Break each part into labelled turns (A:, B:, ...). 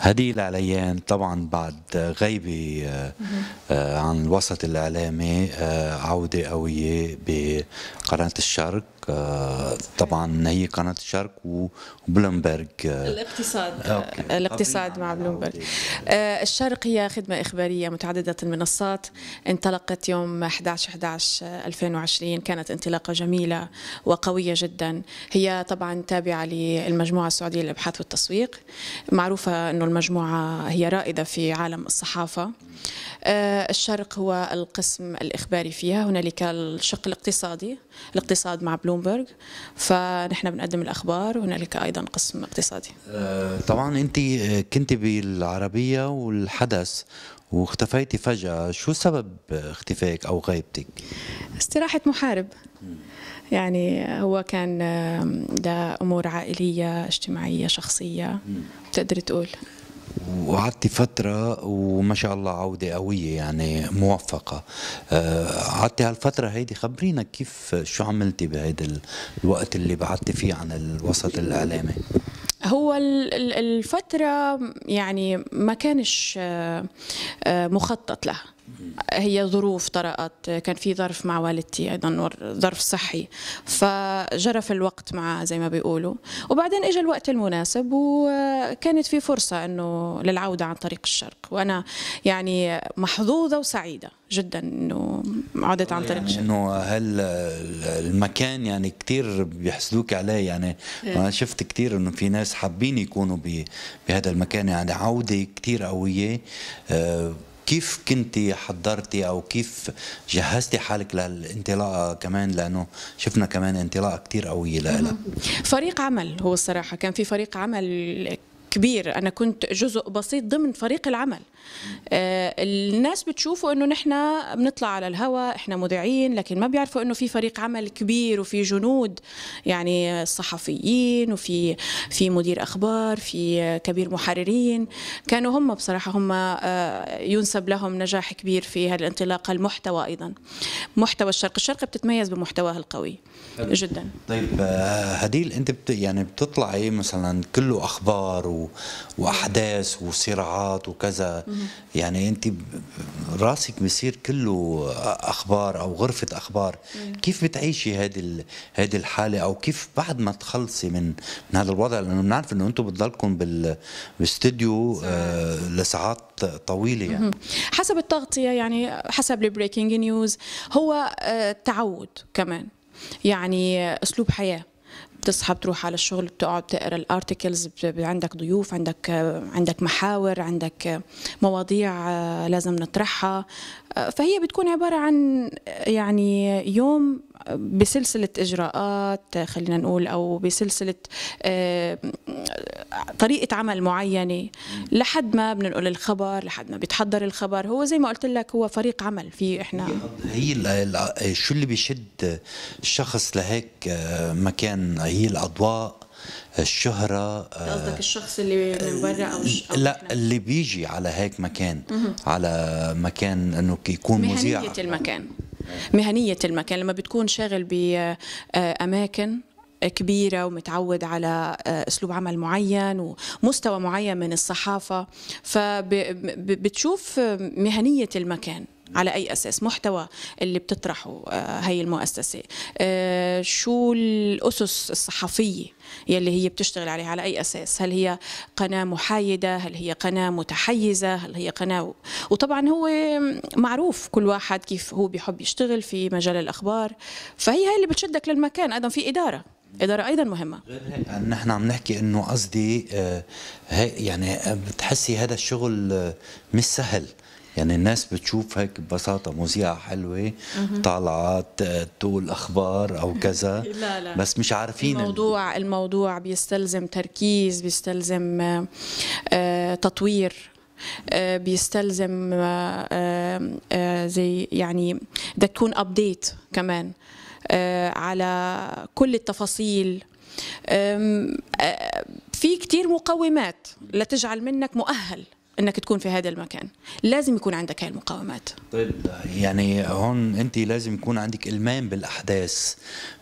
A: هديل العليان طبعا بعد غيبة آه، آه، عن الوسط الإعلامي آه، عودة قوية بقناة الشرق آه، طبعا هي قناه الشرق وبلومبرج آه، الاقتصاد آه، أوكي. الاقتصاد مع
B: بلومبرج الشرق هي خدمه اخباريه متعدده المنصات انطلقت يوم 11 11 2020 كانت انطلاقه جميله وقويه جدا هي طبعا تابعه للمجموعه السعوديه للابحاث والتسويق معروفه انه المجموعه هي رائده في عالم الصحافه الشرق هو القسم الاخباري فيها هنالك الشق الاقتصادي الاقتصاد مع بلومبرج بلومبرج فنحن بنقدم الاخبار وهنالك ايضا قسم اقتصادي
A: أه، طبعا انت أه، كنت بالعربيه والحدث واختفيتي فجاه شو سبب اختفائك او غيبتك
B: استراحه محارب يعني هو كان لأمور عائلية اجتماعية شخصية بتقدر تقول
A: وقعدتي فترة وما شاء الله عودة قوية يعني موفقة آه، قعدتي هالفترة هيدي خبرينا كيف شو عملتي بهيدا الوقت اللي بعدتي فيه عن الوسط الإعلامي
B: هو الفترة يعني ما كانش آه، آه، مخطط لها هي ظروف طرأت كان في ظرف مع والدتي ايضا ظرف صحي فجرف الوقت معها زي ما بيقولوا وبعدين اجى الوقت المناسب وكانت في فرصه انه للعوده عن طريق الشرق وانا يعني محظوظه وسعيده جدا انه عدت عن طريق يعني الشرق
A: انه هل المكان يعني كثير بيحسدوك عليه يعني إيه. انا شفت كثير انه في ناس حابين يكونوا بهذا المكان يعني عوده كثير قويه آه، كيف كنتي حضرتي او كيف جهزتي حالك للانطلاقه كمان لانه شفنا كمان انطلاقه كثير قويه لها
B: فريق عمل هو الصراحه كان في فريق عمل كبير انا كنت جزء بسيط ضمن فريق العمل آه، الناس بتشوفوا انه نحن بنطلع على الهواء احنا مذيعين لكن ما بيعرفوا انه في فريق عمل كبير وفي جنود يعني الصحفيين وفي في مدير اخبار في كبير محررين كانوا هم بصراحه هم آه، ينسب لهم نجاح كبير في هالانطلاقه المحتوى ايضا محتوى الشرق الشرق بتتميز بمحتواها القوي حلو. جدا
A: طيب آه، هديل انت بت يعني بتطلعي مثلا كله اخبار و... واحداث وصراعات وكذا يعني انت راسك بصير كله اخبار او غرفه اخبار كيف بتعيشي هذه هذه الحاله او كيف بعد ما تخلصي من من هذا الوضع لانه بنعرف انه انتم بتضلكم بالاستديو آه لساعات طويله يعني
B: حسب التغطيه يعني حسب البريكنج نيوز هو آه، تعود كمان يعني آه، اسلوب حياه بتصحى بتروح على الشغل بتقعد تقرا الارتكلز عندك ضيوف عندك عندك محاور عندك مواضيع لازم نطرحها آه، فهي بتكون عباره عن يعني يوم بسلسلة إجراءات خلينا نقول أو بسلسلة آه، طريقة عمل معينة لحد ما بننقل الخبر لحد ما بيتحضر الخبر هو زي ما قلت لك هو فريق عمل في إحنا
A: هي شو اللي بيشد الشخص لهيك آه، مكان هي الأضواء الشهرة
B: آه، قصدك الشخص اللي من برا أو
A: لا اللي بيجي على هيك مكان على مكان انه يكون مذيع مهنية
B: المكان مهنيه المكان لما بتكون شاغل باماكن كبيرة ومتعود على أسلوب عمل معين ومستوى معين من الصحافة فبتشوف مهنية المكان على اي اساس محتوى اللي بتطرحه هي آه، المؤسسه آه، شو الاسس الصحفيه يلي هي بتشتغل عليها على اي اساس هل هي قناه محايده هل هي قناه متحيزه هل هي قناه وطبعا هو معروف كل واحد كيف هو بيحب يشتغل في مجال الاخبار فهي هي اللي بتشدك للمكان ايضا في اداره إدارة أيضا مهمة آه،
A: نحن عم نحكي إنه قصدي يعني بتحسي هذا الشغل مش سهل يعني الناس بتشوف هيك ببساطة مذيعة حلوة طالعة تقول أخبار أو كذا لا لا. بس مش عارفين
B: الموضوع ال... الموضوع بيستلزم تركيز بيستلزم آه، تطوير آه، بيستلزم آه، زي يعني بدك تكون ابديت كمان على كل التفاصيل في كتير مقومات لتجعل منك مؤهل انك تكون في هذا المكان لازم يكون عندك هاي المقاومات
A: طيب يعني هون انت لازم يكون عندك المام بالاحداث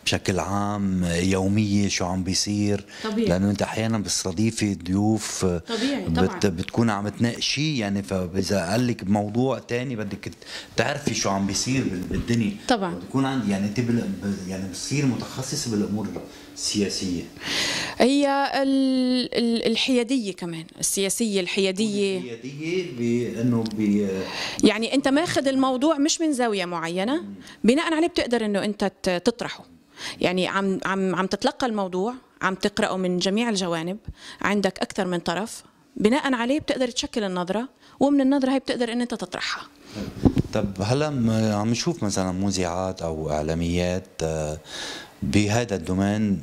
A: بشكل عام يوميه شو عم بيصير طبيعي. لانه انت احيانا بتستضيفي ضيوف طبيعي طبعا. بت بتكون عم تناقشي يعني فاذا قال لك بموضوع ثاني بدك تعرفي شو عم بيصير بالدنيا طبعا بتكون عندي يعني انت يعني بتصير متخصصه بالامور السياسيه
B: هي الحياديه كمان السياسيه الحياديه الحياديه
A: بانه بي
B: يعني انت ماخذ الموضوع مش من زاويه معينه بناء عليه بتقدر انه انت تطرحه يعني عم عم عم تتلقى الموضوع عم تقراه من جميع الجوانب عندك اكثر من طرف بناء عليه بتقدر تشكل النظره ومن النظره هي بتقدر ان انت تطرحها
A: طب هلا عم نشوف مثلا مذيعات او اعلاميات آه، بهذا الدومين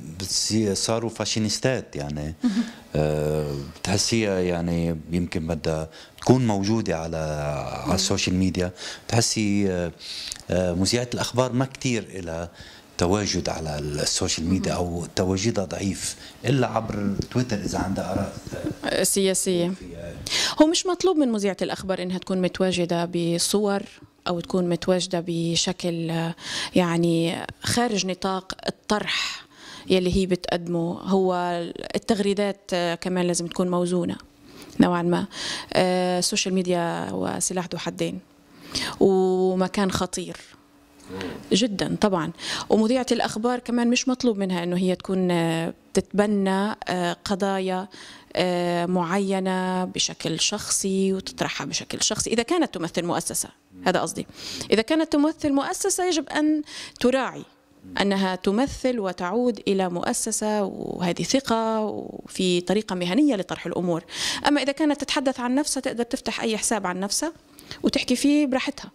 A: صاروا فاشينيستات يعني بتحسيها آه، يعني يمكن بدها تكون موجودة على على السوشيال ميديا بتحسي مذيعة آه، آه، الأخبار ما كتير إلى تواجد على السوشيال ميديا او تواجدها ضعيف الا عبر تويتر اذا عندها
B: اراء سياسيه هو مش مطلوب من مذيعه الاخبار انها تكون متواجده بصور او تكون متواجده بشكل يعني خارج نطاق الطرح يلي هي بتقدمه هو التغريدات آه، كمان لازم تكون موزونه نوعا ما السوشيال آه، ميديا وسلاح ذو حدين ومكان خطير جدا طبعا ومذيعة الأخبار كمان مش مطلوب منها أنه هي تكون آه، تتبنى قضايا آه، معينه بشكل شخصي وتطرحها بشكل شخصي اذا كانت تمثل مؤسسه هذا قصدي اذا كانت تمثل مؤسسه يجب ان تراعي انها تمثل وتعود الى مؤسسه وهذه ثقه وفي طريقه مهنيه لطرح الامور اما اذا كانت تتحدث عن نفسها تقدر تفتح اي حساب عن نفسها وتحكي فيه براحتها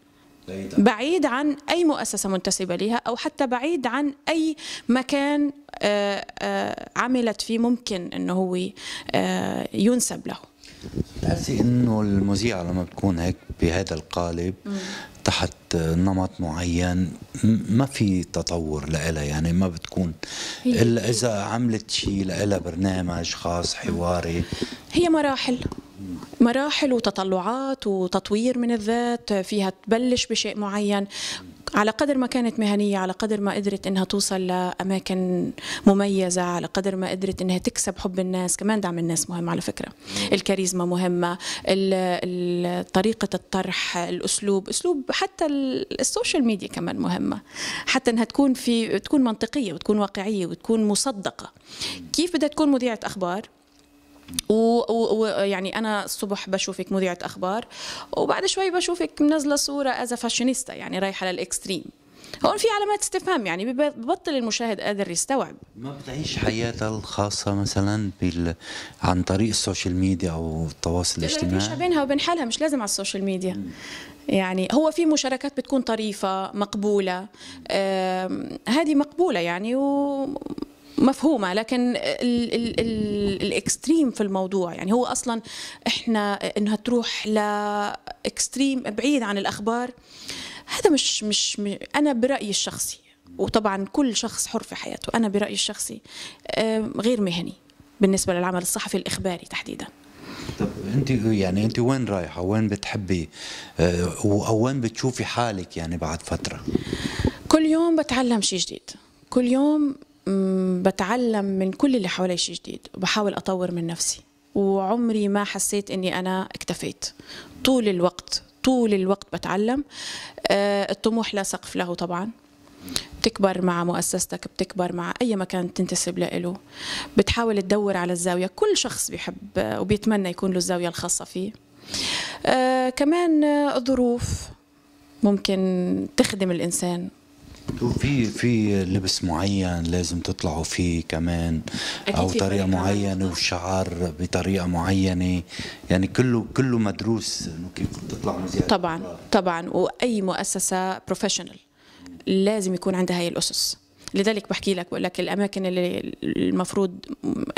B: بعيد عن اي مؤسسه منتسبه لها او حتى بعيد عن اي مكان آه، آه، عملت فيه ممكن انه هو آه، ينسب له
A: بتحسي انه المذيعه لما بتكون هيك بهذا القالب تحت نمط معين ما في تطور لها يعني ما بتكون الا اذا عملت شيء لها برنامج خاص حواري
B: هي مراحل مراحل وتطلعات وتطوير من الذات فيها تبلش بشيء معين على قدر ما كانت مهنية على قدر ما قدرت إنها توصل لأماكن مميزة على قدر ما قدرت إنها تكسب حب الناس كمان دعم الناس مهم على فكرة الكاريزما مهمة طريقة الطرح الأسلوب أسلوب حتى السوشيال ميديا كمان مهمة حتى إنها تكون في تكون منطقية وتكون واقعية وتكون مصدقة كيف بدها تكون مذيعة أخبار ويعني انا الصبح بشوفك مذيعه اخبار وبعد شوي بشوفك منزله صوره از فاشينيستا يعني رايحه للاكستريم هون في علامات استفهام يعني ببطل المشاهد قادر يستوعب
A: ما بتعيش حياتها الخاصة مثلا بال... عن طريق السوشيال ميديا أو التواصل الاجتماعي بتعيشها
B: بينها وبين حالها مش لازم على السوشيال ميديا م. يعني هو في مشاركات بتكون طريفة مقبولة هذه مقبولة يعني و مفهومه لكن ال ال ال اكستريم في الموضوع يعني هو اصلا احنا انها تروح لاكستريم بعيد عن الاخبار هذا مش مش انا برايي الشخصي وطبعا كل شخص حر في حياته انا برايي الشخصي آه، غير مهني بالنسبه للعمل الصحفي الاخباري تحديدا
A: طب انت يعني انت وين رايحه وين بتحبي آه، او وين بتشوفي حالك يعني بعد فتره
B: كل يوم بتعلم شيء جديد كل يوم بتعلم من كل اللي حوالي شيء جديد وبحاول أطور من نفسي وعمري ما حسيت أني أنا اكتفيت طول الوقت طول الوقت بتعلم آه، الطموح لا سقف له طبعا بتكبر مع مؤسستك بتكبر مع أي مكان تنتسب له بتحاول تدور على الزاوية كل شخص بيحب وبيتمنى يكون له الزاوية الخاصة فيه آه، كمان الظروف ممكن تخدم الإنسان
A: في في لبس معين لازم تطلعوا فيه كمان او طريقه معينه وشعر بطريقه معينه يعني كله كله مدروس انه كيف تطلع مزيان طبعا
B: طبعا واي مؤسسه بروفيشنال لازم يكون عندها هي الاسس لذلك بحكي لك بقول لك الاماكن اللي المفروض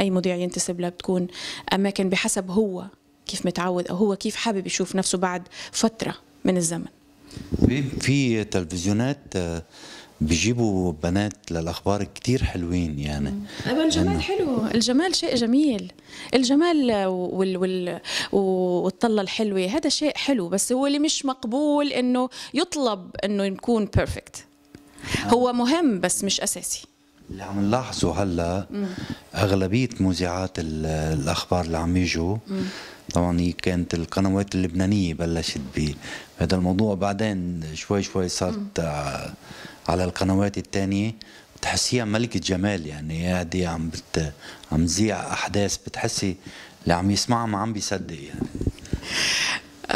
B: اي مذيع ينتسب لها بتكون اماكن بحسب هو كيف متعود او هو كيف حابب يشوف نفسه بعد فتره من الزمن
A: في تلفزيونات بيجيبوا بنات للاخبار كثير حلوين يعني
B: الجمال أنا... حلو الجمال شيء جميل الجمال وال... وال... والطله الحلوه هذا شيء حلو بس هو اللي مش مقبول انه يطلب انه نكون بيرفكت آه. هو مهم بس مش اساسي اللي عم
A: نلاحظه هلا اغلبيه مذيعات الاخبار اللي عم يجوا طبعا هي كانت القنوات اللبنانيه بلشت بهذا الموضوع بعدين شوي شوي صارت على القنوات الثانيه بتحسيها ملكة جمال يعني قاعدة عم بت... عم تذيع أحداث بتحسي اللي عم يسمعها ما عم بيصدق يعني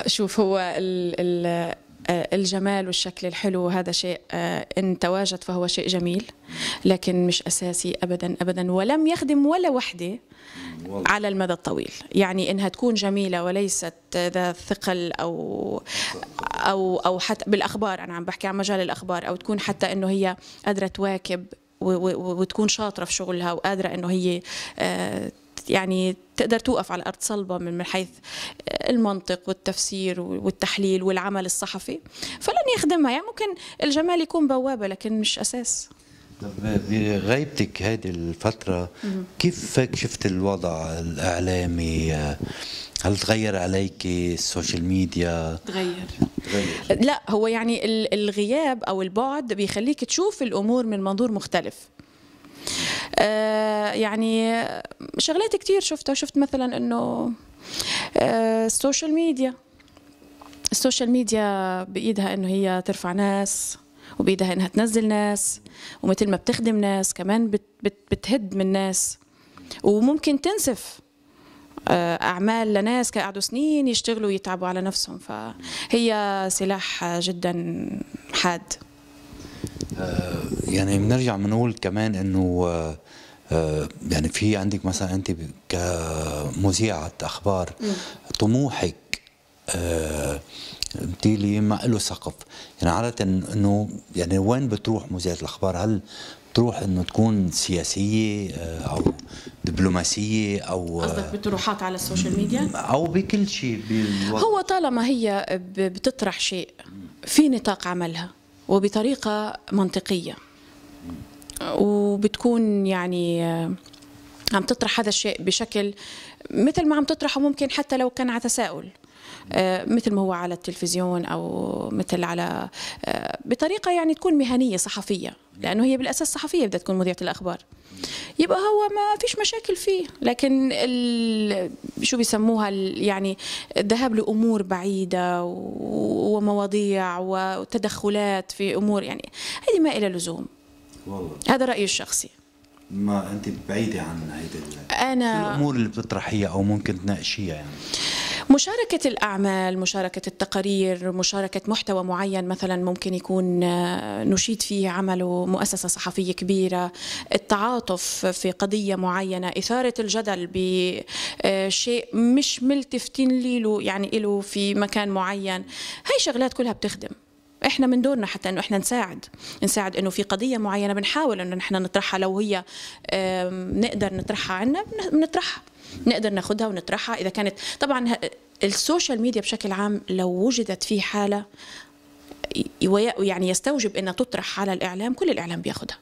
B: شوف هو ال... ال... آه، الجمال والشكل الحلو هذا شيء آه، إن تواجد فهو شيء جميل لكن مش أساسي أبدا أبدا ولم يخدم ولا وحدة على المدى الطويل يعني إنها تكون جميلة وليست ذا ثقل أو أو أو حتى بالأخبار أنا عم بحكي عن مجال الأخبار أو تكون حتى إنه هي قادرة تواكب وتكون شاطره في شغلها وقادره انه هي آه، يعني تقدر توقف على أرض صلبة من حيث آه، المنطق والتفسير والتحليل والعمل الصحفي فلن يخدمها يعني ممكن الجمال يكون بوابة لكن مش أساس
A: طب بغيبتك هذه الفترة كيف شفت الوضع الإعلامي آه، هل تغير عليك السوشيال ميديا؟
B: تغير تغير لا هو يعني الغياب أو البعد بيخليك تشوف الأمور من منظور مختلف آه يعني شغلات كثير شفتها شفت مثلا انه السوشيال ميديا السوشيال ميديا بايدها انه هي ترفع ناس وبايدها انها تنزل ناس ومثل ما بتخدم ناس كمان بت بت بتهد من ناس وممكن تنسف آه، اعمال لناس قعدوا سنين يشتغلوا ويتعبوا على نفسهم فهي سلاح جدا حاد
A: آه، يعني بنرجع بنقول كمان انه آه، آه، يعني في عندك مثلا انت كمذيعه اخبار طموحك بتيلي آه، ما له سقف يعني عادة انه يعني وين بتروح مذيعة الاخبار هل بتروح انه تكون سياسية آه، او دبلوماسية او قصدك
B: بتروحات على السوشيال ميديا
A: او بكل شيء بالوقت. هو
B: طالما هي بتطرح شيء في نطاق عملها وبطريقة منطقية وبتكون يعني آه، عم تطرح هذا الشيء بشكل مثل ما عم تطرحه ممكن حتى لو كان على تساؤل آه، مثل ما هو على التلفزيون او مثل على آه، بطريقه يعني تكون مهنيه صحفيه لانه هي بالاساس صحفيه بدها تكون مذيعه الاخبار يبقى هو ما فيش مشاكل فيه لكن شو بيسموها يعني الذهاب لامور بعيده ومواضيع وتدخلات في امور يعني هذه ما الى لزوم والله هذا رايي الشخصي
A: ما انت بعيده عن هيدي انا الامور اللي بتطرحيها او ممكن تناقشيها يعني
B: مشاركة الأعمال مشاركة التقارير مشاركة محتوى معين مثلا ممكن يكون آه، نشيد فيه عمله مؤسسة صحفية كبيرة التعاطف في قضية معينة إثارة الجدل بشيء آه، مش ملتفتين له يعني له في مكان معين هاي شغلات كلها بتخدم احنا من دورنا حتى انه احنا نساعد نساعد انه في قضيه معينه بنحاول انه نحن نطرحها لو هي نقدر نطرحها عنا بنطرحها نقدر ناخذها ونطرحها اذا كانت طبعا السوشيال ميديا بشكل عام لو وجدت في حاله يعني يستوجب انها تطرح على الاعلام كل الاعلام بياخذها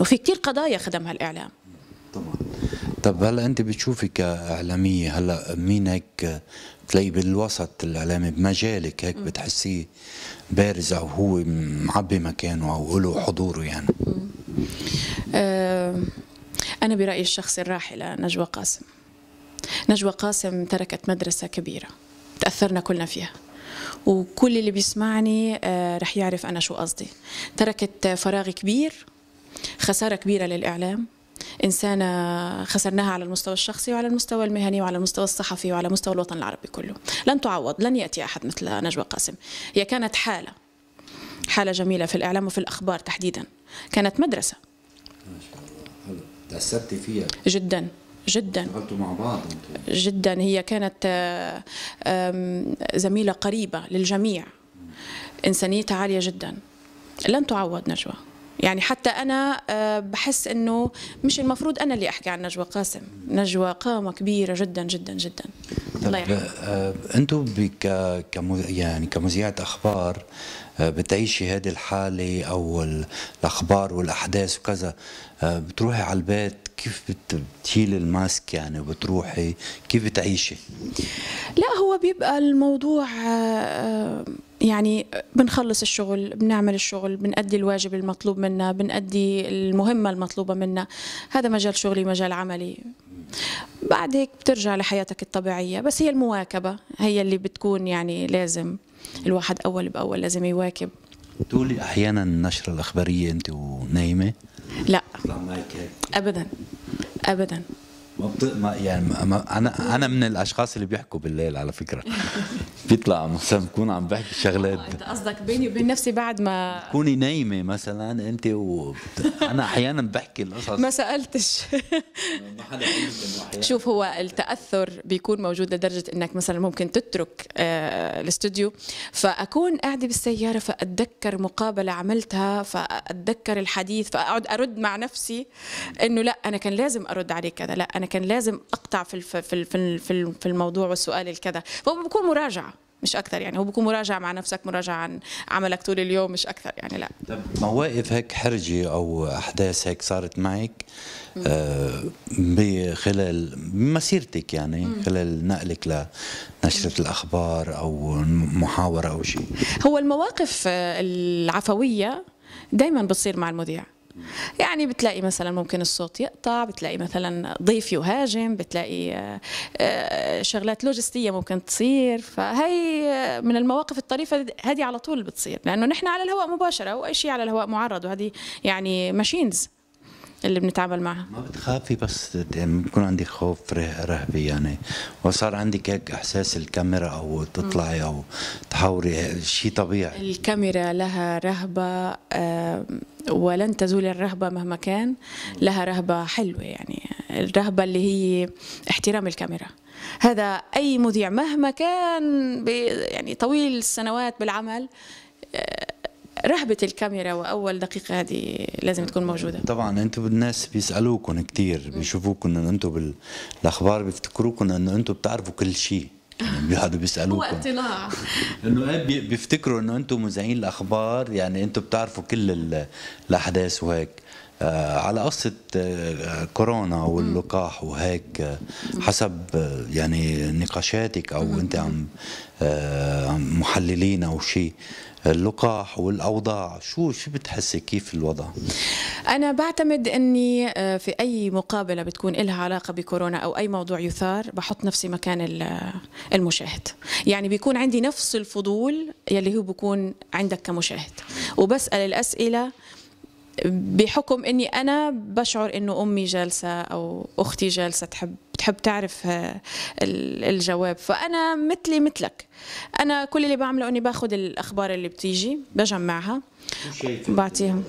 B: وفي كثير قضايا خدمها الاعلام طبعا
A: طب هلا انت بتشوفي كاعلاميه هلا مين هيك تلاقي بالوسط الاعلامي بمجالك هيك بتحسيه بارز او هو معبي مكانه او له حضوره يعني
B: أه انا برايي الشخصي الراحله نجوى قاسم نجوى قاسم تركت مدرسه كبيره تاثرنا كلنا فيها وكل اللي بيسمعني آه، رح يعرف انا شو قصدي تركت فراغ كبير خساره كبيره للاعلام إنسانة خسرناها على المستوى الشخصي وعلى المستوى المهني وعلى المستوى الصحفي وعلى مستوى الوطن العربي كله لن تعوض لن يأتي أحد مثل نجوى قاسم هي كانت حالة حالة جميلة في الإعلام وفي الأخبار تحديدا كانت مدرسة
A: تأثرتي فيها
B: جدا جدا مع بعض جدا هي كانت زميلة قريبة للجميع إنسانيتها عالية جدا لن تعوض نجوى يعني حتى أنا آه، بحس أنه مش المفروض أنا اللي أحكي عن نجوى قاسم نجوى قامة كبيرة جدا جدا جدا طيب، الله يرحمها
A: آه، أنتم يعني كمذيعة أخبار آه، بتعيشي هذه الحالة أو الأخبار والأحداث وكذا بتروحي على البيت كيف بتشيل الماسك يعني وبتروحي كيف بتعيشي؟
B: لا هو بيبقى الموضوع يعني بنخلص الشغل بنعمل الشغل بنأدي الواجب المطلوب منا بنأدي المهمة المطلوبة منا هذا مجال شغلي مجال عملي بعد هيك بترجع لحياتك الطبيعية بس هي المواكبة هي اللي بتكون يعني لازم الواحد أول بأول لازم يواكب
A: تقولي أحيانا النشرة الأخبارية أنت ونايمة؟
B: لا أبدا أبدا
A: ما بت... ما يعني ما انا انا من الاشخاص اللي بيحكوا بالليل على فكره بيطلع مثلا بكون عم بحكي شغلات آه، انت
B: قصدك بيني وبين نفسي بعد ما
A: تكوني نايمه مثلا انت و انا احيانا بحكي القصص ما
B: سالتش شوف هو التاثر بيكون موجود لدرجه انك مثلا ممكن تترك آه، الاستوديو فاكون قاعده بالسياره فاتذكر مقابله عملتها فاتذكر الحديث فاقعد ارد مع نفسي انه لا انا كان لازم ارد عليك كذا لا انا انا كان لازم اقطع في الف في في في الموضوع والسؤال الكذا فهو بيكون مراجعه مش اكثر يعني هو بيكون مراجعه مع نفسك مراجعه عن عملك طول اليوم مش اكثر يعني لا
A: طب مواقف هيك حرجه او احداث هيك صارت معك آه بخلال مسيرتك يعني مم. خلال نقلك لنشره الاخبار او محاوره او شيء
B: هو المواقف آه، العفويه دائما بتصير مع المذيع يعني بتلاقي مثلا ممكن الصوت يقطع بتلاقي مثلا ضيف يهاجم بتلاقي آه، آه، شغلات لوجستيه ممكن تصير فهي آه، من المواقف الطريفه هذه على طول بتصير لانه نحن على الهواء مباشره واي شيء على الهواء معرض وهذه يعني ماشينز اللي بنتعامل معها ما
A: بتخافي بس بكون عندي خوف رهبي يعني وصار عندك هيك احساس الكاميرا او تطلعي او تحاوري شيء طبيعي
B: الكاميرا لها رهبه ولن تزول الرهبه مهما كان لها رهبه حلوه يعني الرهبه اللي هي احترام الكاميرا هذا اي مذيع مهما كان يعني طويل السنوات بالعمل آه، رهبه الكاميرا واول دقيقه هذه لازم تكون موجوده
A: طبعا انتم الناس بيسالوكم كثير بيشوفوكم ان انتم بالاخبار بيفتكروكم انه انتم بتعرفوا كل شيء يعني بيسالوكم هو
B: اطلاع
A: انه بيفتكروا انه انتم مذيعين الاخبار يعني انتم بتعرفوا كل الاحداث وهيك آه، على قصة آه، كورونا واللقاح وهيك آه، حسب يعني نقاشاتك أو أنت عم محللين أو شيء اللقاح والاوضاع شو شو بتحسي كيف الوضع
B: انا بعتمد اني آه، في اي مقابله بتكون لها علاقه بكورونا او اي موضوع يثار بحط نفسي مكان آه، المشاهد يعني بيكون عندي نفس الفضول يلي هو بكون عندك كمشاهد وبسال الاسئله بحكم اني انا بشعر انه امي جالسه او اختي جالسه تحب بتحب تعرف آه، الجواب فانا مثلي مثلك انا كل اللي بعمله اني باخذ الاخبار اللي بتيجي بجمعها بعطيهم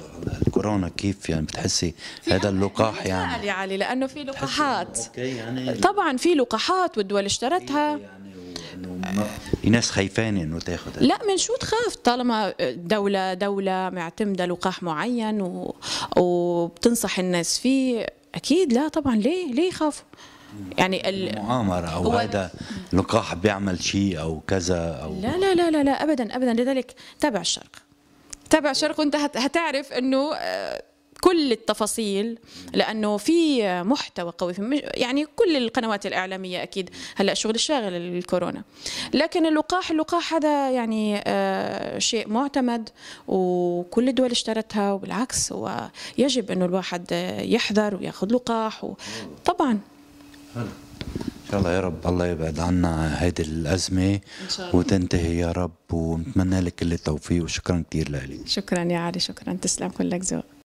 A: الكورونا كيف يعني بتحسي هذا اللقاح يعني
B: يا علي لانه في لقاحات يعني طبعا في لقاحات والدول اشترتها أيوة،
A: يعني الناس خايفين انه تاخذ لا
B: من شو تخاف طالما دوله دوله معتمده لقاح معين و... وبتنصح الناس فيه اكيد لا طبعا ليه ليه يخافوا يعني المؤامرة أو هذا
A: لقاح بيعمل شيء أو كذا أو
B: لا لا لا لا, لا أبدا أبدا لذلك تابع الشرق تابع الشرق وأنت هتعرف أنه آه، كل التفاصيل لانه في محتوى قوي في يعني كل القنوات الاعلاميه اكيد هلا شغل الشاغل الكورونا لكن اللقاح اللقاح هذا يعني آه، شيء معتمد وكل الدول اشترتها وبالعكس ويجب انه الواحد يحذر وياخذ لقاح طبعا
A: ان شاء الله يا رب الله يبعد عنا هذه الازمه إن شاء الله. وتنتهي يا رب ونتمنى لك كل التوفيق وشكرا كثير لك
B: شكرا يا علي شكرا تسلم كلك ذوق